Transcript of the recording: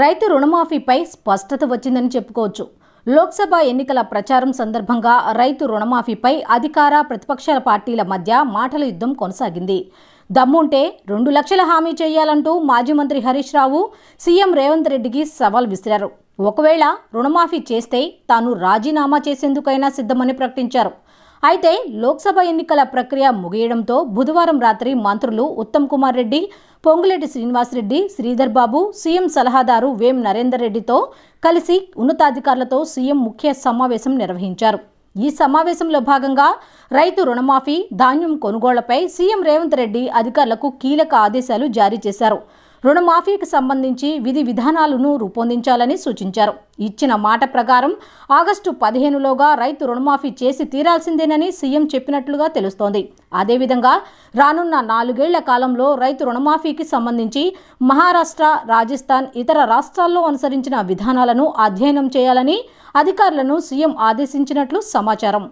రైతు రుణమాఫీపై స్పష్టత వచ్చిందని చెప్పుకోవచ్చు లోక్సభ ఎన్నికల ప్రచారం సందర్భంగా రైతు రుణమాఫీపై అధికార ప్రతిపక్షాల పార్టీల మధ్య మాటల యుద్ధం కొనసాగింది దమ్ముంటే రెండు లక్షల హామీ చేయాలంటూ మాజీ మంత్రి హరీష్ రావు సీఎం రేవంత్ రెడ్డికి సవాల్ విసిరారు ఒకవేళ రుణమాఫీ చేస్తే తాను రాజీనామా చేసేందుకైనా సిద్ధమని ప్రకటించారు అయితే లోక్సభ ఎన్నికల ప్రక్రియ ముగియడంతో బుధవారం రాత్రి మంత్రులు ఉత్తమ్ కుమార్ రెడ్డి పొంగులేటి శ్రీనివాసరెడ్డి శ్రీధర్ బాబు సీఎం సలహాదారు వేం నరేందర్ రెడ్డితో కలిసి ఉన్నతాధికారులతో సీఎం ముఖ్య సమావేశం నిర్వహించారు ఈ సమావేశంలో భాగంగా రైతు రుణమాఫీ ధాన్యం కొనుగోళ్లపై సీఎం రేవంత్ రెడ్డి అధికారులకు కీలక ఆదేశాలు జారీ చేశారు రుణమాఫీకి సంబంధించి విధి విధానాలను రూపొందించాలని సూచించారు ఇచ్చిన మాట ప్రకారం ఆగస్టు పదిహేనులోగా రైతు రుణమాఫీ చేసి తీరాల్సిందేనని సీఎం చెప్పినట్లుగా తెలుస్తోంది అదేవిధంగా రానున్న నాలుగేళ్ల కాలంలో రైతు రుణమాఫీకి సంబంధించి మహారాష్ట్ర రాజస్థాన్ ఇతర రాష్ట్రాల్లో అనుసరించిన విధానాలను అధ్యయనం చేయాలని అధికారులను సీఎం ఆదేశించినట్లు సమాచారం